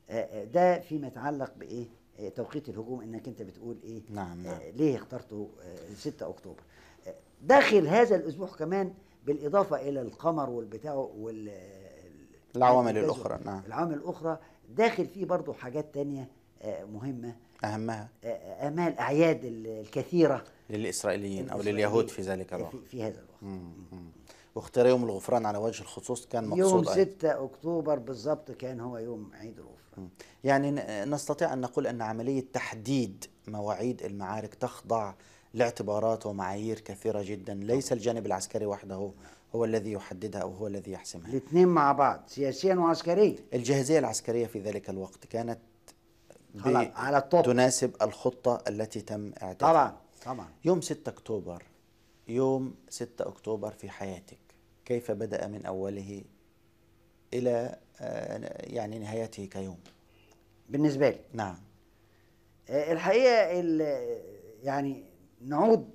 آه،, آه ده فيما يتعلق بايه آه توقيت الهجوم انك انت بتقول ايه نعم, نعم. ليه اخترته 6 اكتوبر داخل هذا الاسبوع كمان بالاضافه الى القمر والبتاع وال العوامل الاخرى نعم العوامل الاخرى داخل فيه برضو حاجات تانية آه، مهمه اهمها آه، آه، اهمها الاعياد الكثيره للاسرائيليين او لليهود في ذلك الوقت في هذا الوقت واختار واختيار يوم الغفران على وجه الخصوص كان مقصود يوم 6 اكتوبر بالظبط كان هو يوم عيد الغفران يعني نستطيع ان نقول ان عمليه تحديد مواعيد المعارك تخضع لاعتبارات ومعايير كثيرة جدا ليس الجانب العسكري وحده هو الذي يحددها أو هو الذي يحسمها الاثنين مع بعض سياسيا وعسكريا الجاهزية العسكرية في ذلك الوقت كانت على الطب تناسب الخطة التي تم اعتادها طبعا طبعا يوم 6 أكتوبر يوم 6 أكتوبر في حياتك كيف بدأ من أوله إلى آه، يعني نهايته كيوم بالنسبة لي نعم آه، الحقيقة يعني نعود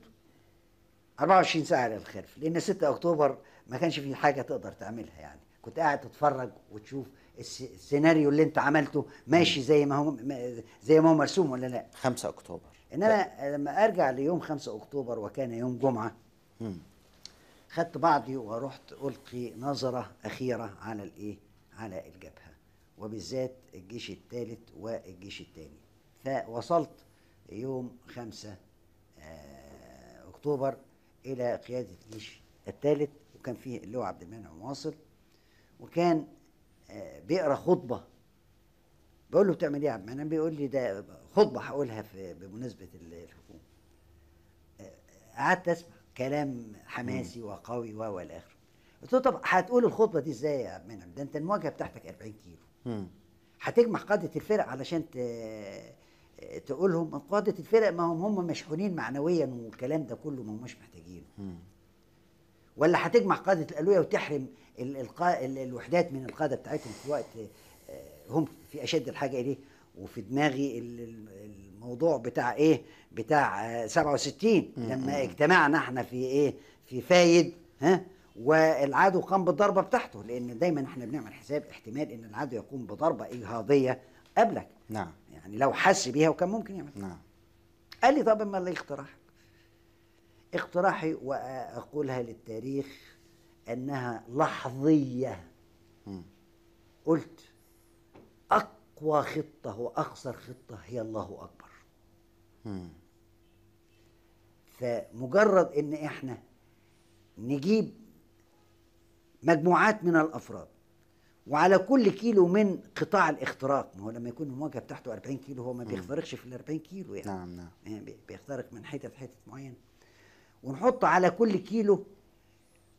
24 ساعه للخلف لان 6 اكتوبر ما كانش في حاجه تقدر تعملها يعني كنت قاعد تتفرج وتشوف السيناريو اللي انت عملته ماشي زي ما هو زي ما هو مرسوم ولا لا 5 اكتوبر ان انا لما ارجع ليوم 5 اكتوبر وكان يوم جمعه خدت بعضي ورحت القي نظره اخيره على الايه على الجبهه وبالذات الجيش الثالث والجيش الثاني فوصلت يوم 5 آه، اكتوبر الى قياده الجيش الثالث وكان فيه اللواء عبد المنعم واصل وكان آه، بيقرا خطبه بقول له بتعمل ايه يا عبد المنعم بيقول لي ده خطبه هقولها في بمناسبه الحكومه آه، قعدت اسمع كلام حماسي وقوي و والى اخره قلت له طب هتقول الخطبه دي ازاي يا عبد المنعم ده انت المواجهه بتاعتك 40 كيلو هتجمع قاده الفرق علشان تقول لهم قادة الفرق ما هم هم مشحونين معنويا والكلام ده كله ما هماش محتاجينه ولا هتجمع قادة الألوية وتحرم القا... الوحدات من القادة بتاعتهم في وقت آه، هم في أشد الحاجة إليه وفي دماغي الموضوع بتاع إيه بتاع 67 لما اجتمعنا احنا في إيه في فايد ها والعدو قام بالضربة بتاعته لأن دايما احنا بنعمل حساب احتمال إن العدو يقوم بضربة إجهاضية قبلك نعم يعني لو حس بيها وكان ممكن يعمل نعم قال لي طب اللي اقتراح اقتراحي واقولها للتاريخ انها لحظيه قلت اقوى خطه واقصر خطه هي الله اكبر فمجرد ان احنا نجيب مجموعات من الافراد وعلى كل كيلو من قطاع الاختراق ما هو لما يكون المواجهه بتاعته 40 كيلو هو ما بيخترقش في ال 40 كيلو يعني نعم نعم يعني بيخترق من حتت حتت معينه ونحط على كل كيلو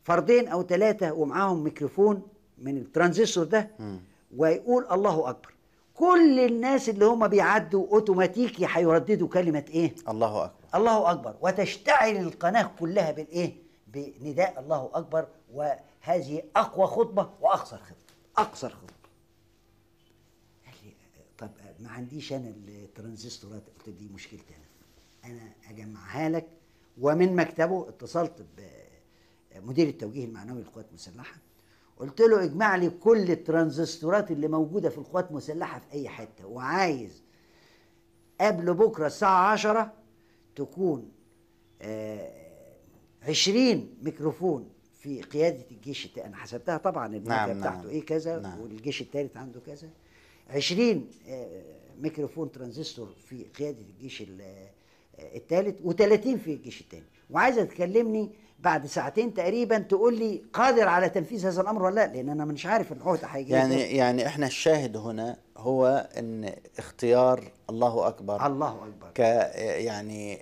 فردين او ثلاثه ومعاهم ميكروفون من الترانزستور ده مم. ويقول الله اكبر كل الناس اللي هم بيعدوا اوتوماتيكي هيرددوا كلمه ايه الله اكبر الله اكبر وتشتعل القناه كلها بالايه بنداء الله اكبر وهذه اقوى خطبه واقصر خطبه اقصر خطوط قال لي طب ما عنديش انا الترانزستورات قلت دي مشكلتي انا انا اجمعها لك ومن مكتبه اتصلت بمدير التوجيه المعنوي للقوات المسلحه قلت له اجمع لي كل الترانزستورات اللي موجوده في القوات المسلحه في اي حته وعايز قبل بكره الساعه 10 تكون 20 آه، ميكروفون في قياده الجيش انا حسبتها طبعا الماده نعم،, نعم بتاعته نعم ايه كذا نعم والجيش الثالث عنده كذا 20 آه، ميكروفون ترانزستور في قياده الجيش الثالث آه، و30 في الجيش الثاني وعايز تكلمني بعد ساعتين تقريبا تقول لي قادر على تنفيذ هذا الامر ولا لا لان انا مش عارف العهده هيجي يعني ده. يعني احنا الشاهد هنا هو ان اختيار الله اكبر الله اكبر ك آه، يعني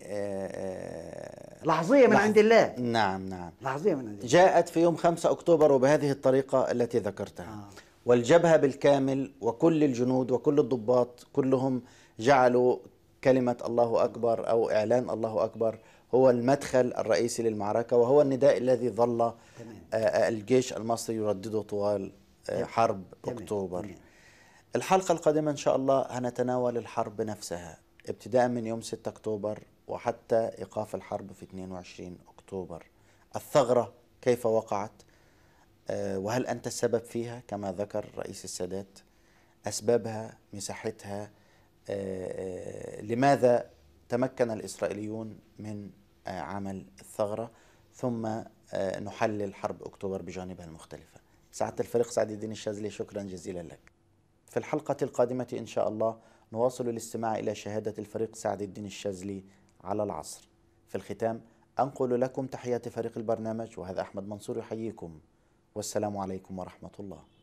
لحظية من لحظ... عند الله نعم نعم لحظية من عند الله جاءت في يوم 5 أكتوبر وبهذه الطريقة التي ذكرتها آه. والجبهة بالكامل وكل الجنود وكل الضباط كلهم جعلوا كلمة الله أكبر أو إعلان الله أكبر هو المدخل الرئيسي للمعركة وهو النداء الذي ظل آه، آه، الجيش المصري يردده طوال آه، حرب تمام. أكتوبر تمام. الحلقة القادمة إن شاء الله هنتناول الحرب نفسها ابتداء من يوم 6 أكتوبر وحتى إيقاف الحرب في 22 أكتوبر الثغرة كيف وقعت آه، وهل أنت السبب فيها كما ذكر رئيس السادات أسبابها مساحتها آه، آه، لماذا تمكن الإسرائيليون من عمل الثغرة ثم نحلل حرب أكتوبر بجانبها المختلفة سعادة الفريق سعد الدين الشاذلي شكرا جزيلا لك في الحلقة القادمة إن شاء الله نواصل الاستماع إلى شهادة الفريق سعد الدين الشاذلي على العصر في الختام أنقل لكم تحية فريق البرنامج وهذا أحمد منصور يحييكم والسلام عليكم ورحمة الله